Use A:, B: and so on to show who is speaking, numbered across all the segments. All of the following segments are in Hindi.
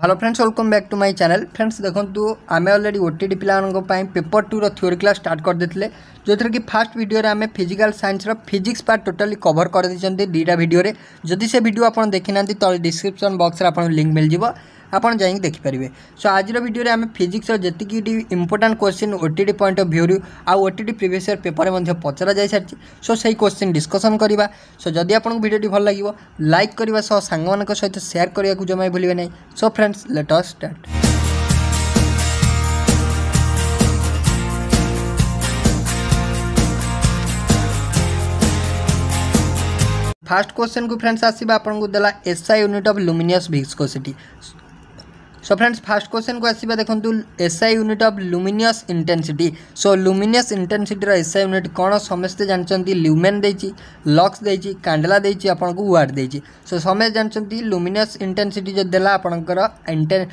A: hello friends welcome back to my channel friends দেখন্তু আমি অলরেডি ওটিটি পিলাঙ্ক পাই পেপর টুর থিওরি ক্লাস স্টার্ট করেদেলে ଯେଉଁଥିରେ କି ଫାର୍ଷ୍ଟ ଭିଡ଼ିଓରେ ଆମେ ଫିଜିକାଲ୍ ସାଇନ୍ସର ଫିଜିକ୍ସ ପାର୍ଟ ଟୋଟାଲି କଭର୍ କରିଦେଇଛନ୍ତି ଦୁଇଟା ଭିଡ଼ିଓରେ ଯଦି ସେ ଭିଡ଼ିଓ ଆପଣ ଦେଖିନାହାନ୍ତି ତଳେ ଡିସ୍କ୍ରିପ୍ସନ୍ ବକ୍ସରେ ଆପଣଙ୍କୁ ଲିଙ୍କ୍ ମିଳିଯିବ ଆପଣ ଯାଇକି ଦେଖିପାରିବେ ସୋ ଆଜିର ଭିଡ଼ିଓରେ ଆମେ ଫିଜିକ୍ସର ଯେତିକିଟି important question O T T point of ଭ୍ୟୁରୁ ଆଉ O T T previous year ପେପର୍ରେ ମଧ୍ୟ ପଚରା ଯାଇସାରିଛି ସୋ ସେହି କୋଶ୍ଚିନ୍ ଡିସ୍କସନ୍ କରିବା ସୋ ଯଦି ଆପଣଙ୍କୁ ଭିଡ଼ିଓଟି ଭଲ ଲାଗିବ ଲାଇକ୍ କରିବା ସହ ସାଙ୍ଗମାନଙ୍କ ସହିତ ସେୟାର କରିବାକୁ ଜମା ଭୁଲିବେ ନାହିଁ so friends let us start first question को फ्रेंड्स आसवा आपको देला SI unit of luminous viscosity so friends first question को आसवा देखु SI unit of luminous intensity so luminous इंटेनसीटर एसआई यूनिट कौन समस्ते जानते ल्यूमेन देती लक्स देती कांडला देती आपन को सो समस्त जानते लुमिनियस इंटेनसीटी जो देला आपणकर इंटेन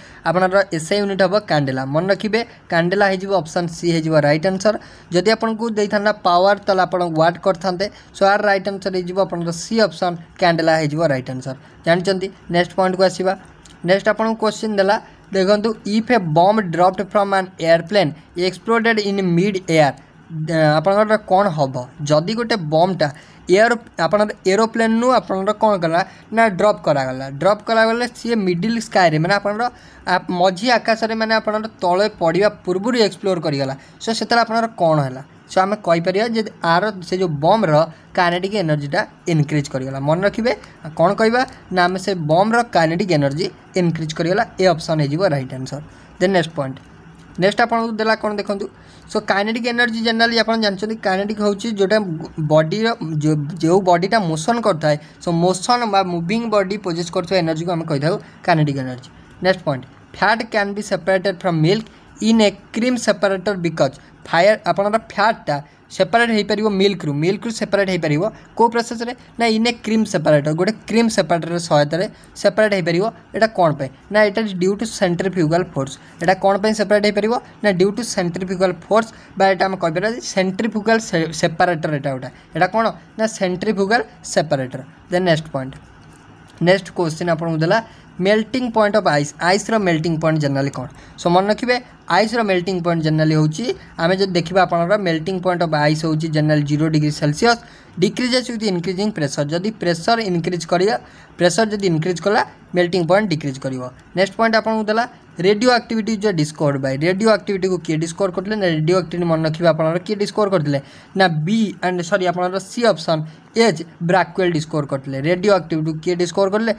A: एस आई यूनिट हम कांडेला मन रखिए कांडेला ऑप्शन सी हो रईट आंसर जदि आपको दे था पावर ताल आप वाट करते सो आर रईट आंसर हो सी अप्सन कैंडेला हो रईट आंसर जानते नेक्स्ट पॉइंट को आसवा ନେକ୍ସଟ ଆପଣଙ୍କୁ କ୍ୱେଶ୍ଚିନ୍ ଦେଲା ଦେଖନ୍ତୁ if a bomb dropped from an airplane exploded in mid air ଆପଣଙ୍କର କ'ଣ ହେବ ଯଦି ଗୋଟେ ବମ୍ଟା ଏୟାର ଆପଣଙ୍କର ଏରୋପ୍ଲେନ୍ରୁ ଆପଣଙ୍କର କ'ଣ କଲା ନା ଡ୍ରପ୍ କରାଗଲା ଡ୍ରପ୍ କରାଗଲେ ସିଏ ମିଡ଼ିଲ୍ ସ୍କାଏରେ ମାନେ ଆପଣଙ୍କର ମଝି ଆକାଶରେ ମାନେ ଆପଣଙ୍କର ତଳେ ପଡ଼ିବା ପୂର୍ବରୁ ଏକ୍ସପ୍ଲୋର୍ କରିଗଲା ସୋ ସେତେବେଳେ ଆପଣଙ୍କର କ'ଣ ହେଲା সো আমি কইপারিবা যে আর সে যে বম্বর কাইনেটিক এনর্জিটা ইনক্রিজ করিগলা মনে রাখবে কোণ কইবা না আমি সে বম্বর কাইনেটিক এনর্জি ইনক্রিজ করিগলা এ অপশন হয়ে যাব right answer then next point next আপনার দেলা কোণ দেখুন সো কাইনেটিক এনর্জি জেনারেলি আপনার জাঁচান কাইনেটিক হচ্ছে যেটা বডির যে বডিটা মোশন করে সো মোশন বা মুভিং বডি প্রোজেস করতে এনর্জি আমি কই থাকি kinetic energy next point fat can be separated from milk in a cream separator because ଫାୟାର ଆପଣଙ୍କର ଫ୍ୟାଟ୍ଟା ସେପାରେଟ୍ ହେଇପାରିବ ମିଲ୍କରୁ ମିଲ୍କରୁ ସେପାରେଟ୍ ହେଇପାରିବ କେଉଁ ପ୍ରୋସେସ୍ରେ ନା ଇନେ କ୍ରିମ୍ ସେପାରେଟର୍ ଗୋଟେ କ୍ରିମ୍ ସେପାରେଟର୍ ସହାୟତାରେ ସେପାରେଟ୍ ହେଇପାରିବ ଏଇଟା କ'ଣ ପାଇଁ ନା ଏଇଟା ଡ୍ୟୁ ଟୁ ସେଣ୍ଟ୍ରିଫ୍ୟୁଗାଲ୍ ଫୋର୍ସ ଏଇଟା କ'ଣ ପାଇଁ ସେପାରେଟ୍ ହେଇପାରିବ ନା ଡ୍ୟୁ ଟୁ ସେଣ୍ଟ୍ରିଫ୍ୟୁଗାଲ୍ ଫୋର୍ସ ବା ଏଇଟା ଆମେ କହିପାରିବା ସେଣ୍ଟ୍ରିଫ୍ୟୁଗାଲ୍ ସେପାରେଟର୍ ଏଇଟା ଗୋଟେ ଏଇଟା କ'ଣ ନା centrifugal separator then next point next question ଆପଣଙ୍କୁ ଦେଲା melting point of ice ice रो मेल्टिंग पॉइंट जनरली कौन सो मन रखिए আইসর মেল্টিং পয়েন্ট জেনেলি হচ্ছে আমি যদি দেখবা আপনার মেল্টিং পয়েন্ট অফ আইস হচ্ছে generally zero degree Celsius decreases with increasing pressure যদি প্রেসর ইনক্রিজ করিয়া প্রেসর যদি ইনক্রিজ কলা মেল্টিং পয়েন্ট ডিক্রিজ করিব নেক্সট পয়েন্ট আপনার দেলা radioactivity is discovered by ରେଡ଼ିଓ ଆକ୍ଟିଭିଟିକୁ କିଏ ଡିସ୍କଭର୍ କରିଥିଲେ ନା ରେଡ଼ିଓ ଆକ୍ଟିଭିଟି ମନେ ରଖିବେ ଆପଣଙ୍କର କିଏ ଡିସ୍କଭର୍ କରିଥିଲେ ନା ବି ଆଣ୍ଡ ସରି ଆପଣଙ୍କର C option H Becquerel discover କରିଥିଲେ ରେଡ଼ିଓ ଆକ୍ଟିଭିଟିକୁ କିଏ ଡିସ୍କଭର୍ କରିଥିଲେ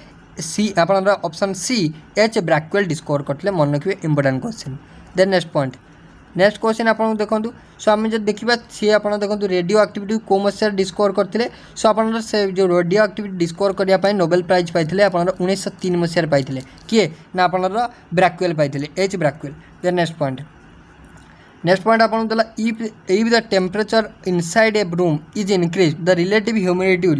A: ସି ଆପଣଙ୍କର option C H Becquerel discover କରିଥିଲେ ମନେ ରଖିବେ important question then next point next question ଆପଣଙ୍କୁ ଦେଖନ୍ତୁ ସୋ ଆମେ ଯଦି ଦେଖିବା ସିଏ ଆପଣ ଦେଖନ୍ତୁ ରେଡ଼ିଓ ଆକ୍ଟିଭିଟିକୁ କେଉଁ ମସିହାରେ ଡିସ୍କଭର କରିଥିଲେ ସୋ ଆପଣ ସେ ଯେଉଁ ରେଡ଼ିଓ ଆକ୍ଟିଭିଟି ଡିସ୍କଭର କରିବା ପାଇଁ ନୋବେଲ ପ୍ରାଇଜ୍ ପାଇଥିଲେ ଆପଣଙ୍କର ଉଣେଇଶହ ତିନି ମସିହାରେ ପାଇଥିଲେ କିଏ ନା ଆପଣଙ୍କର ବ୍ରାକ୍ୱେଲ୍ ପାଇଥିଲେ H Becquerel then next point next point આપણું પેલા એવી રીતે temperature inside a room is increase the relative humidity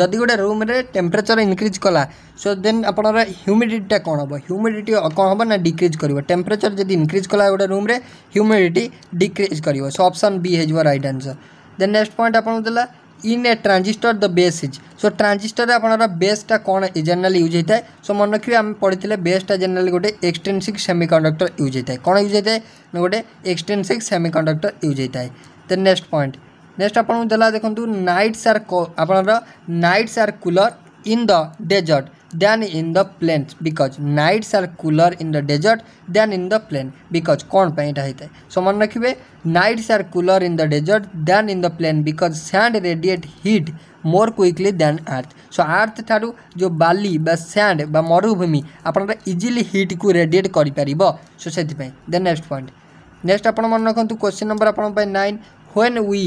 A: ଯଦି ଗୋଟେ ରୁମ୍ରେ ଟେମ୍ପରେଚର୍ ଇନକ୍ରିଜ୍ କଲା ସୋ ଦେନ୍ ଆପଣଙ୍କର ହ୍ୟୁମିଡିଟିଟା କ'ଣ ହେବ ହ୍ୟୁମିଡିଟି କ'ଣ ହେବ ନା ଡିକ୍ରିଜ୍ କରିବ ଟେମ୍ପରେଚର୍ ଯଦି ଇନକ୍ରିଜ୍ କଲା ଗୋଟେ ରୁମ୍ରେ ହ୍ୟୁମିଡିଟି ଡିକ୍ରିଜ୍ କରିବ ସୋ ଅପସନ୍ ବି ହେଇଯିବ right answer then next point ଆପଣଙ୍କୁ ଦେଲା in a transistor the base is so transistor रे बेस्टा कौन टा यूज होता है सो मन रखिए आम पढ़ी बेस टा जनरली गोटे एक्सटेनसिक सेमिकंडक्टर यूज होता है कौन यूज होता है ना गोटे एक्सटेनसिक सेमिकंडक्टर यूज होता है तो नेक्स्ट पॉइंट नेक्स्ट आपको देखो नाइट्स आर आपनर nights are cooler in the desert than in the plains because nights are cooler in the desert than in the plain because कौन ପାଇଁ ଏଇଟା ହେଇଥାଏ ସମାନ ରଖିବେ nights are cooler in the desert than in the plain because sand radiate heat more quickly than earth so earth ଠାରୁ जो ବାଲି ବା sand ବା ମରୁଭୂମି ଆପଣଙ୍କର easily heat କୁ radiate କରିପାରିବ so ସେଥିପାଇଁ then next point next ଆପଣ ମନେ ରଖନ୍ତୁ question number ଆପଣଙ୍କ ପାଇଁ 9 when we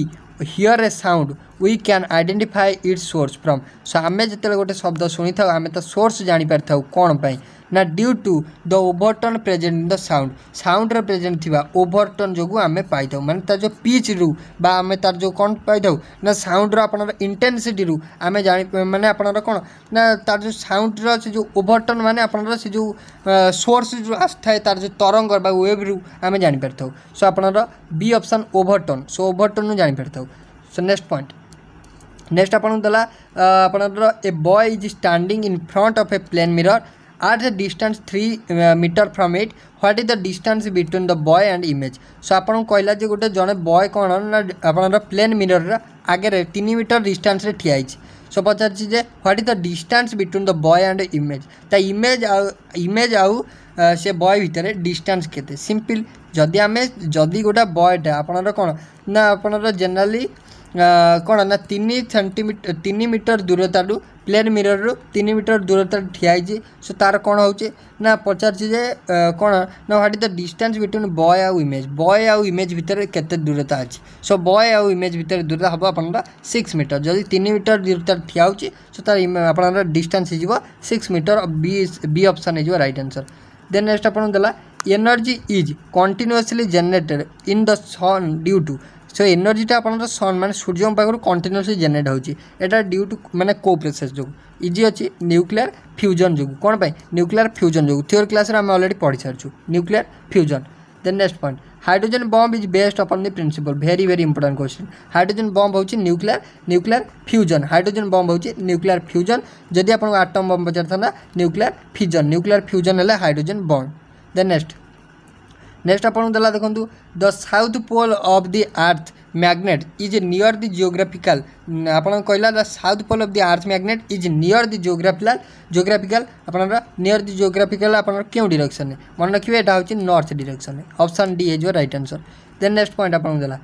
A: hear a sound we can identify it source from so ଆମେ ଯେତେବେଳେ ଗୋଟେ ଶବ୍ଦ ଶୁଣିଥାଉ ଆମେ ତା ସୋର୍ସ ଜାଣିପାରିଥାଉ କ'ଣ ପାଇଁ ନା due to the overtone present in the sound ସାଉଣ୍ଡରେ ପ୍ରେଜେଣ୍ଟ ଥିବା ଓଭରଟନ୍ ଯୋଗୁଁ ଆମେ ପାଇଥାଉ ମାନେ ତା'ର ଯେଉଁ ପିଚ୍ରୁ ବା ଆମେ ତା'ର ଯେଉଁ କ'ଣ ପାଇଥାଉ ନା ସାଉଣ୍ଡର ଆପଣର ଇଣ୍ଟେନ୍ସିଟିରୁ ଆମେ ଜାଣି ମାନେ ଆପଣଙ୍କର କ'ଣ ନା ତା'ର ଯେଉଁ ସାଉଣ୍ଡର ସେ ଯେଉଁ ଓଭରଟନ୍ ମାନେ ଆପଣଙ୍କର ସେ ଯେଉଁ ସୋର୍ସ ଯେଉଁ ଆସିଥାଏ ତା'ର ଯେଉଁ ତରଙ୍ଗ ବା ୱେଭ୍ରୁ ଆମେ ଜାଣିପାରିଥାଉ ସୋ ଆପଣର ବି ଅପସନ୍ ଓଭରଟନ୍ ସୋ ଓଭରଟନ୍ରୁ ଜାଣିପାରିଥାଉ ସୋ ନେକ୍ସଟ ପଏଣ୍ଟ ನೆಕ್ಸ್ಟ್ ಅಪಣದಲ್ಲ ಅಪಣದ್ರ a boy is standing in front of a plane mirror at the distance 3 meter from it what is the distance between the boy and image so apan कहला जे गोटे जने बॉय कोन ना आपनर प्लेन मिरर रे आगे रे 3 मीटर डिस्टेंस रे ठिया हिच सो पचार छी जे what is the distance between the boy and image त इमेज आ इमेज आउ से बॉय भितर डिस्टेंस केते सिंपल जदि आमे जदि गोटा बॉयटा आपनर कोन ना आपनर जनरली କ'ଣ ନା ତିନି ସେଣ୍ଟିମିଟର ତିନି ମିଟର ଦୂରତାରୁ ପ୍ଲେନ୍ ମିରର୍ରୁ ତିନି ମିଟର ଦୂରତାରେ ଠିଆ ହେଇଛି ସୋ ତା'ର କ'ଣ ହେଉଛି ନା ପଚାରୁଛି ଯେ କ'ଣ ନା what is the distance between boy ଆଉ ଇମେଜ୍ ବୟ ଆଉ ଇମେଜ୍ ଭିତରେ କେତେ ଦୂରତା ଅଛି ସୋ ବୟ ଆଉ ଇମେଜ୍ ଭିତରେ ଦୂରତା ହେବ ଆପଣଙ୍କର ସିକ୍ସ ମିଟର ଯଦି ତିନି ମିଟର ଦୂରତାରେ ଠିଆ ହେଉଛି ସୋ ତା'ର ଆପଣଙ୍କର ଡିଷ୍ଟାନ୍ସ ହେଇଯିବ six metre B B option ହେଇଯିବ ରାଇଟ୍ ଆନ୍ସର୍ ଦେନ୍ ନେକ୍ସଟ୍ ଆପଣଙ୍କୁ ଦେଲା energy is continuously generated in the sun due to so ଏନର୍ଜିଟା ଆପଣଙ୍କର ସନ୍ ମାନେ ସୂର୍ଯ୍ୟଙ୍କ ପାଖରୁ କଣ୍ଟିନ୍ୟୁଅସ୍ଲି ଜେନେରେଟ୍ ହେଉଛି ଏଇଟା ଡ୍ୟୁ ଟୁ ମାନେ କୋ ପ୍ରୋସେସ୍ ଯୋଗୁଁ ଇଜି ଅଛି ନ୍ୟୁକ୍ଲିୟର୍ ଫ୍ୟୁଜନ୍ ଯୋଗୁଁ କ'ଣ ପାଇଁ ନ୍ୟୁକ୍ଲିୟର୍ ଫ୍ୟୁଜନ୍ ଯୋଗୁଁ ଥିଓରି କ୍ଲାସ୍ରେ ଆମେ ଅଲରେଡ଼ି ପଢ଼ିସାରିଛୁ nuclear fusion then next point hydrogen bomb is based upon the principle very very important question hydrogen bomb ହେଉଛି nuclear nuclear fusion hydrogen bomb ହେଉଛି ନ୍ୟୁକ୍ଲିୟର୍ ଫ୍ୟୁଜନ୍ ଯଦି ଆପଣଙ୍କୁ ଆଟମ୍ ବମ୍ବ ପଚାରିଥାନ୍ତା ନ୍ୟୁକ୍ଲିୟର୍ ଫିଜନ୍ ନ୍ୟୁକ୍ଲିୟର୍ ଫ୍ୟୁଜନ୍ ହେଲା hydrogen bomb then next next ଆପଣଙ୍କୁ ଦେଲା ଦେଖନ୍ତୁ the south pole of the earth magnet is near the geographical ଆପଣଙ୍କୁ କହିଲା the south pole of the earth magnet is near the geographical geographical ଆପଣଙ୍କର ନିୟର୍ ଦି ଜିଓଗ୍ରାଫିକାଲ ଆପଣଙ୍କର କେଉଁ ଡିରେକ୍ସନରେ ମନେ ରଖିବେ ଏଇଟା ହେଉଛି ନର୍ଥ ଡିରେକ୍ସନରେ ଅପସନ୍ ଡି ହେଇଯିବ right answer then next point ଆପଣଙ୍କୁ ଦେଲା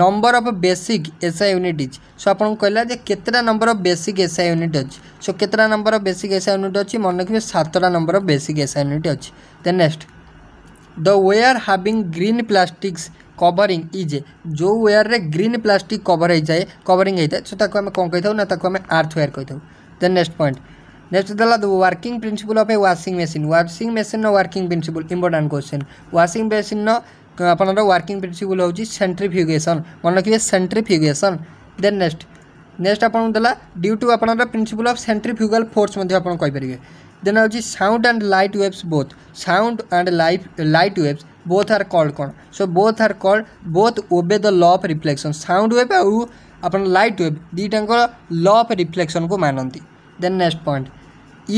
A: number of basic SI unit is so ଆପଣଙ୍କୁ କହିଲା ଯେ କେତେଟା number of basic SI unit ଅଛି ସୋ କେତେଟା number of basic SI unit ଅଛି ମନେ ରଖିବେ ସାତଟା number of basic SI unit ଅଛି then next the wire having green plastics covering is ଯେଉଁ ୱେୟାର୍ରେ ଗ୍ରୀନ୍ ପ୍ଲାଷ୍ଟିକ୍ କଭର୍ ହେଇଯାଏ କଭରିଂ ହେଇଥାଏ ସୋ ତାକୁ ଆମେ କ'ଣ କହିଥାଉ ନା ତାକୁ ଆମେ ଆର୍ଥ ୱେୟାର୍ କହିଥାଉ ଦେନ୍ ନେକ୍ସଟ ପଏଣ୍ଟ नेक्स्ट देला the working principle of a washing machine washing machine working principle important question washing machine আপনার ওয়ার্কিং প্রিন্সিপল হচ্ছে সেন্ট্রিফ্যুগেসন মনে রাখবে সেন্ট্রিফ্যুগেসন দেন নেক্সট নেক্সট আপনার দেলা ডিউ টু আপনার প্রিন্সিপল অফ সেন্ট্রিফ্যুগাল ফোর্স আপনার কইপারে দেন হচ্ছে sound and light waves both sound and life light waves both are called କ'ଣ so both are called both ওবে the law of reflection sound wave ଆଉ ଆପଣ ଲାଇଟ୍ ୱେଭ୍ ଦୁଇଟାଙ୍କର ଲ ଅଫ୍ ରିଫ୍ଲେକ୍ସନ୍କୁ ମାନନ୍ତି then next point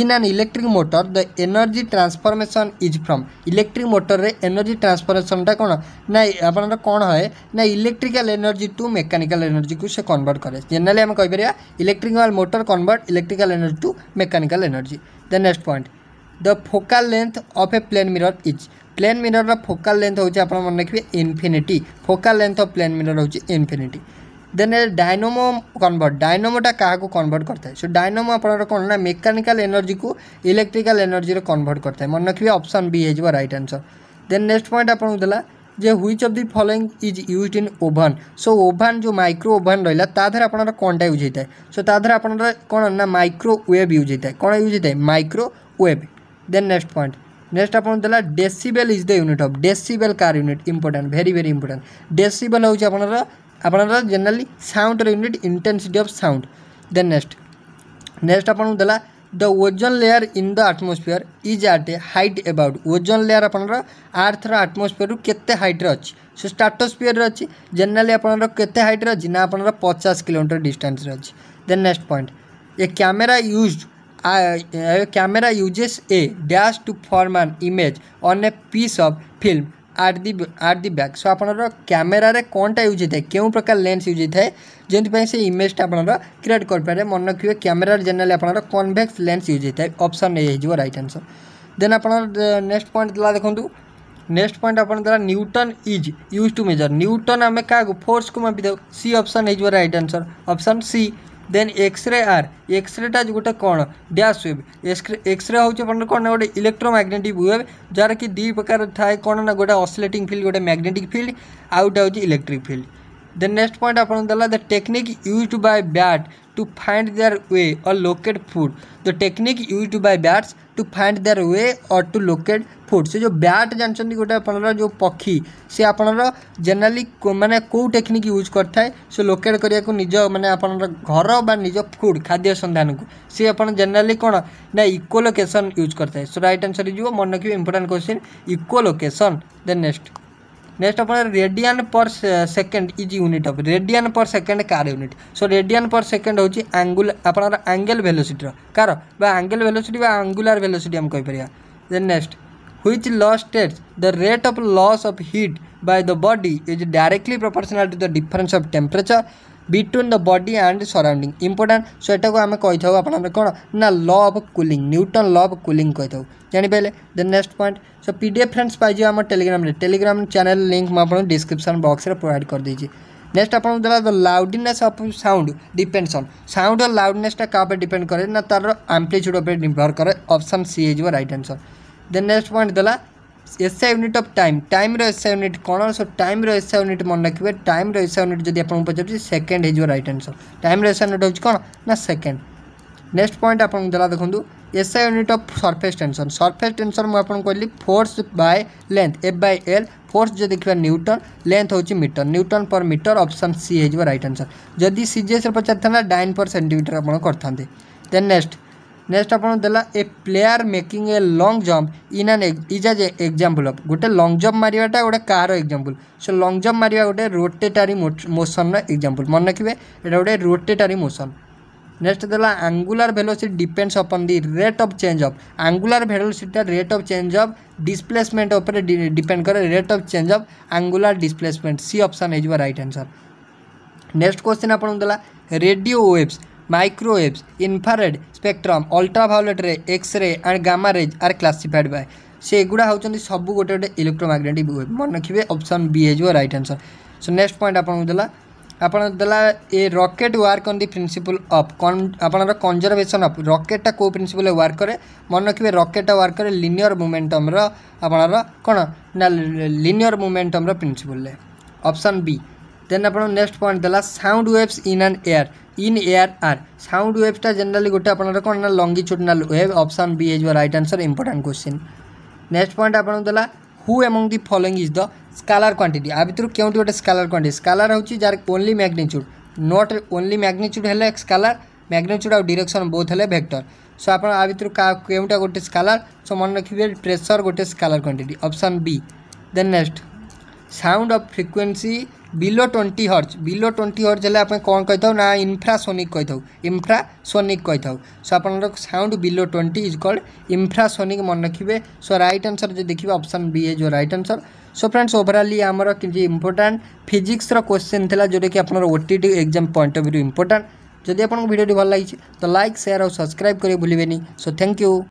A: in an electric motor the energy transformation is from electric motor রে energy transformation টা কোন না আপনার কোন হয় না electrical energy to mechanical energy কু সে convert করে generally আমি কই পারিয়া electrical motor convert electrical energy to mechanical energy the next point the focal length of a plane mirror is plane mirror focal length হচ্ছে আপনার মনে রাখবে infinity focal length of plane mirror হচ্ছে ইনফিনিটি దెన్ డైనమో కన్వర్ట్ డైనమోଟା କାହାକୁ କନଭର୍ଟ କରିଥାଏ ସୋ ଡାଇନମୋ ଆପଣଙ୍କର କ'ଣ ନା ମେକାନିକାଲ ଏନର୍ଜିକୁ ଇଲେକ୍ଟ୍ରିକାଲ ଏନର୍ଜିରେ କନଭର୍ଟ କରିଥାଏ ମନେ ରଖିବେ ଅପସନ୍ ବି ହେଇଯିବ right answer then next point ଆପଣଙ୍କୁ ଦେଲା যে which of the following is used in oven so oven যে মাইক্রো ওভান রহলা তা দেহে আপনার কোনটা ইউজ হয়ে থাকে সো তা দেহে আপনার কোণ না মাইক্রো ওয়েভ ইউজ হয়ে থাকে কোণ ইউজ হয়ে থাকে microwave then next point next আপনার দেলা decibel is the unit of decibel কার unit important very very important decibel হচ্ছে আপনার ଆପଣଙ୍କର ଜେନେରାଲି ସାଉଣ୍ଡର unit intensity of sound then next next ଆପଣଙ୍କୁ ଦେଲା the ozone layer in the atmosphere is at a height about ozone layer ଆପଣଙ୍କର ଆର୍ଥର ଆଟମୋସ୍ଫିୟରରୁ କେତେ ହାଇଟ୍ରେ ଅଛି ସେ ଷ୍ଟାଟୋସ୍ଫିୟରରେ ଅଛି ଜେନେରାଲି ଆପଣଙ୍କର କେତେ ହାଇଟ୍ରେ ଅଛି ନା ଆପଣଙ୍କର ପଚାଶ କିଲୋମିଟର ଡିଷ୍ଟାନ୍ସରେ ଅଛି then next point a camera use camera uses a dash to form an image on a piece of film at the at the back so ଆପଣଙ୍କର କ୍ୟାମେରାରେ କ'ଣଟା ୟୁଜ୍ ହେଇଥାଏ କେଉଁ ପ୍ରକାର ଲେନ୍ସ ୟୁଜ୍ ହେଇଥାଏ ଯେଉଁଥିପାଇଁ ସେ ଇମେଜ୍ଟା ଆପଣଙ୍କର କ୍ରିଏଟ୍ କରିପାରିବେ ମନେ ରଖିବେ କ୍ୟାମେରାରେ ଜେନେରାଲି ଆପଣଙ୍କର କନଭେକ୍ସ ଲେନ୍ସ ୟୁଜ୍ ହେଇଥାଏ ଅପସନ୍ ହେଇଯିବ ରାଇଟ୍ ଆନ୍ସର୍ ଦେନ୍ ଆପଣ ନେକ୍ସଟ ପଏଣ୍ଟ ଦେଲା ଦେଖନ୍ତୁ ନେକ୍ସଟ ପଏଣ୍ଟ ଆପଣ ଦେଲା newton is used to measure newton ଆମେ କାହାକୁ ଫୋର୍ସକୁ ମାପିଥାଉ ସି ଅପସନ୍ ହେଇଯିବ right answer option C then x-ray are ଏକ୍ସରେଟା ଗୋଟେ କ'ଣ ଡ୍ୟାସ୍ ୱେବ୍ ଏକ୍ସରେ ହେଉଛି ଆପଣଙ୍କର କ'ଣ ନା ଗୋଟେ ଇଲେକ୍ଟ୍ରୋମାଗ୍ନେଟିକ୍ ୱେବ୍ ଯାହାକି ଦୁଇ ପ୍ରକାର ଥାଏ କ'ଣ ନା ଗୋଟେ ଅସିଲେଟିଂ ଫିଲ୍ଡ ଗୋଟେ ମ୍ୟାଗ୍ନେଟିକ୍ ଫିଲ୍ଡ ଆଉ ଗୋଟେ ହେଉଛି electric field then next point आप technique used by bat to find their way or locate food the technique used by bats to find their way or to locate food से जो ब्याट जानते गोटे आपर जो पक्षी से आपर जेनेली मैंने कोई टेक्निक यूज करता है से लोकेट करने निज मैंने आपर घर निज फुड खाद्य सन्धान को सी आप जेनेली कौन ना इको लोकेशन यूज करता है सो राइट आंसर हो मन रखिए important question echolocation then next next अपन radian per second is unit of radian per second कार unit so radian per second हूँ आंगुल आपर आंगेल भेलोसीटर कार आंगेल भेलोसीटी आंगुलर भेलोसीटी आम कहीपर then next which law states the rate of loss of heat by the body is directly proportional to the difference of temperature between the body and surrounding important सोटा को आम कही थो आप कौन ना law of cooling Newton law of cooling कही थो जानपारे then next point so P D F friends पाइव आम टेलीग्राम टेलीग्राम चैनल लिंक मुझे डिस्क्रिप्सन बक्स में प्रोवैड कर देती नेक्स्ट आप loudness of sound depends on sound लाउडनेसटा क्या डिपेंड कैर आम्प्लीच्यूड निर्भर कैसे option C is right answer then next point देला ଏସ୍ଆଇ ୟୁନିଟ୍ ଅଫ୍ ଟାଇମ୍ ଟାଇମ୍ର ଏସ୍ଆଇ ୟୁନିଟ୍ କ'ଣ ସୋ ଟାଇମ୍ର ଏସ୍ଆଇ ୟୁନିଟ୍ ମନେ ରଖିବେ ଟାଇମ୍ର ଏସ୍ଆଇ ୟୁନିଟ୍ ଯଦି ଆପଣଙ୍କୁ ପଚାରୁଛି ସେକେଣ୍ଡ ହେଇଯିବ ରାଇଟ୍ ଆନ୍ସର୍ ଟାଇମ୍ର ଏସ୍ଆଇ ୟୁନିଟ୍ ହେଉଛି କ'ଣ ନା ସେକେଣ୍ଡ ନେକ୍ସଟ ପଏଣ୍ଟ ଆପଣଙ୍କୁ ଦେଲା ଦେଖନ୍ତୁ SI unit of surface tension surface tension मुझे कहली force by length F by L force जो देखा न्यूटन लेंथ हूँ metre newton per metre option C हो रईट आंसर जदि सीजीएस पचार था डाइन पर सेमिटर आपड़ करते देन नेक्स्ट ନେକ୍ସଟ ଆପଣ ଦେଲା a player making a long jump in an is as example of ଗୋଟେ ଲଙ୍ଗ ଜମ୍ପ ମାରିବାଟା ଗୋଟେ କାହାର ଏକ୍ଜାମ୍ପଲ୍ ସୋ ଲଙ୍ଗ ଜମ୍ପ ମାରିବା ଗୋଟେ ରୋଟେଟାରୀ ମୋସନ୍ର ଏକ୍ଜାମ୍ପଲ୍ ମନେ ରଖିବେ ଏଇଟା ଗୋଟେ ରୋଟେଟାରୀ ମୋସନ୍ ନେକ୍ସଟ ଦେଲା angular velocity depends upon the rate of change of angular ଭେଲୋସିଟିଟା rate of change of displacement ଉପରେ ଡିପେଣ୍ଡ କରେ rate of change of angular displacement C option ହେଇଯିବ ରାଇଟ୍ ଆନ୍ସର୍ ନେକ୍ସଟ କ୍ୱେଶ୍ଚିନ୍ ଆପଣଙ୍କୁ ଦେଲା radio waves microwaves, infrared spectrum, ultraviolet ray, X-ray and gamma rays are classified by সেগুড়া হচ্ছে সবু গোটে গোটে ইলেকট্রোম্যাগনেটিক ওয়েভ মনে রাখবে অপশন বি হয়ে যাব right answer so next point আপনার দেলা আপনার দেলা a rocket work on the principle of con আপনার কনজরভেসন অফ রকেটটা কেউ প্রিন্সিপল ওয়ার্ক করে মনে রাখবে রকেটটা ওয়ার্ক করে লিনিয়র মুভমেন্টমর আপনার কোণ না লিনিয়র মুভমেন্টমর প্রিন্সিপল অপশন বি দেন আপনার নেক্সট পয়েন্ট দেলা sound waves in an air in air আর সাউন্ড ওয়েভটা জেনারেলি গোটে আপনার কোণ না longitudinal wave option B is right answer important question next point আপনার দেলা who among the following is the scalar quantity আ ভিতর কেউটি গোটে স্কালার কোয়ান্টিটি স্কালার হচ্ছে যার only magnitude not only magnitude হলে স্কালার ম্যাগনিচ্ୟୁড আর ডিরেকশন বোথ হলে ভেক্টর সো আপনার আ ভিতর কেউটা গোটে স্কালার সো মনে রাখবে প্রেসর গোটে scalar quantity option B then next sound of frequency below twenty hertz below twenty hertz ହେଲେ ଆମେ କ'ଣ କହିଥାଉ ନା ଇନଫ୍ରାସୋନିକ୍ କହିଥାଉ ଇନଫ୍ରାସୋନିକ୍ କହିଥାଉ ସୋ ଆପଣଙ୍କର sound below twenty is called infrasonic ମନେ ରଖିବେ ସୋ ରାଇଟ୍ ଆନ୍ସର୍ ଯଦି ଦେଖିବେ ଅପସନ୍ ବି ଏ ଯେଉଁ right answer so friends overall আমার কিছু ইম্পর্টাট ফিজিক্সর কোশ্চেন লা যেটাকি আপনার OTT exam point of view important যদি আপনার ভিডিওটি ভাল লাগিছে তো লাইক সেয়ার আর সবসক্রাইব করে ভুলবেনি সো থ্যাংক ইউ